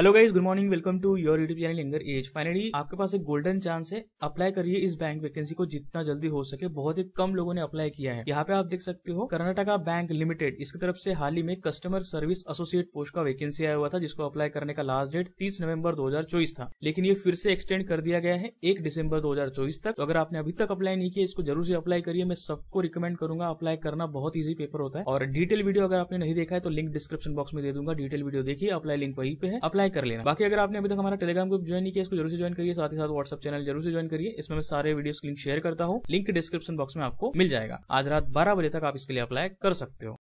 hello guys good morning welcome to your YouTube channel इंगर एज finally आपके पास एक गोल्डन चांस है अप्लाई करिए इस बैंक वैकेंसी को जितना जल्दी हो सके बहुत ही कम लोगों ने अप्लाई किया है यहाँ पे आप देख सकते हो कर्नाटका बैंक लिमिटेड इसकी तरफ से हाल ही में कस्टमर सर्विस एसोसिएट पोस्ट का वैकेंसी आया हुआ था जिसको अप्लाई करने का लास्ट डेट तीस नवम्बर दो था लेकिन ये फिर से एक्सटेंड कर दिया गया है एक दिसंबर दो तक तो अगर आपने अभी तक अप्लाई नहीं किया इसको जरूर से अप्लाई करिए मैं सबको रिकमेंड करूंगा अप्लाई करना बहुत ईजी पेपर होता है और डिटेल वीडियो अगर आपने नहीं देखा है तो लिंक डिस्क्रिप्शन बॉक्स में दे दूंगा डिटेल वीडियो देखिए अप्लाई लिंक वही पे है अप्लाई लाइक कर लेना बाकी अगर आपने अभी तक हमारा टेलीग्राम ग्रुप ज्वाइन नहीं किया इसको जरूर से ज्वाइन करिए साथ ही साथ व्हाट्सअप चैनल जरूर से ज्वाइन करिए इसमें मैं सारे वीडियो लिंक शेयर करता हूँ लिंक डिस्क्रिप्शन बॉक्स में आपको मिल जाएगा आज रात बारह बजे तक आप इसके लिए अप्लाई कर सकते हो